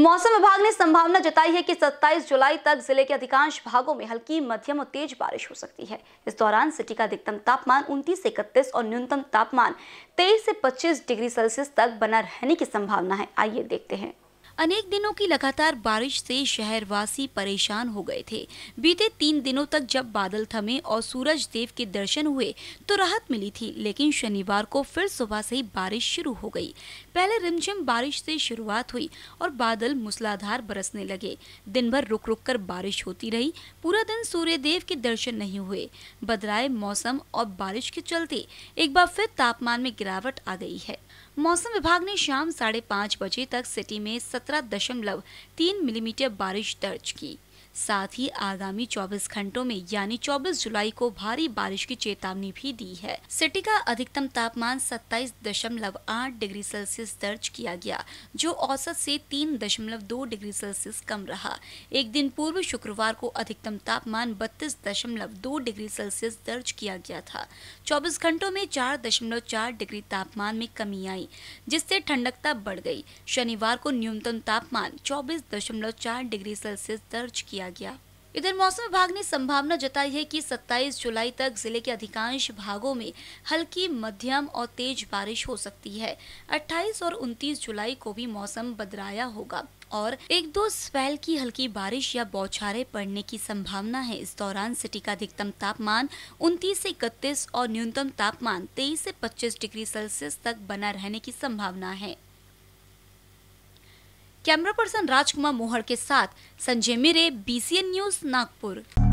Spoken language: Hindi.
मौसम विभाग ने संभावना जताई है कि 27 जुलाई तक जिले के अधिकांश भागों में हल्की मध्यम और तेज बारिश हो सकती है इस दौरान सिटी का अधिकतम तापमान उनतीस से इकतीस और न्यूनतम तापमान 23 से 25 डिग्री सेल्सियस तक बना रहने की संभावना है आइए देखते हैं अनेक दिनों की लगातार बारिश से शहरवासी परेशान हो गए थे बीते तीन दिनों तक जब बादल थमे और सूरज देव के दर्शन हुए तो राहत मिली थी लेकिन शनिवार को फिर सुबह से ही बारिश शुरू हो गई पहले रिमझिम बारिश से शुरुआत हुई और बादल मूसलाधार बरसने लगे दिन भर रुक रुक कर बारिश होती रही पूरा दिन सूर्य देव के दर्शन नहीं हुए बदलाए मौसम और बारिश के चलते एक बार फिर तापमान में गिरावट आ गई है मौसम विभाग ने शाम साढ़े पाँच बजे तक सिटी में सत्रह दशमलव तीन मिलीमीटर बारिश दर्ज की साथ ही आगामी 24 घंटों में यानी 24 जुलाई को भारी बारिश की चेतावनी भी दी है सिटी का अधिकतम तापमान 27.8 डिग्री सेल्सियस दर्ज किया गया जो औसत से 3.2 डिग्री सेल्सियस कम रहा एक दिन पूर्व शुक्रवार को अधिकतम तापमान 32.2 डिग्री सेल्सियस दर्ज किया गया था 24 घंटों में 4.4 डिग्री तापमान में कमी आई जिससे ठंडकता बढ़ गई शनिवार को न्यूनतम तापमान चौबीस डिग्री सेल्सियस दर्ज किया किया गया इधर मौसम विभाग ने संभावना जताई है कि 27 जुलाई तक जिले के अधिकांश भागों में हल्की मध्यम और तेज बारिश हो सकती है 28 और 29 जुलाई को भी मौसम बदलाया होगा और एक दो स्पैल की हल्की बारिश या बौछारें पड़ने की संभावना है इस दौरान सिटी का अधिकतम तापमान 29 से इकतीस और न्यूनतम तापमान 23 से 25 डिग्री सेल्सियस तक बना रहने की संभावना है कैमरा पर्सन राजकुमार मोहड़ के साथ संजय मिरे बीसीएन न्यूज नागपुर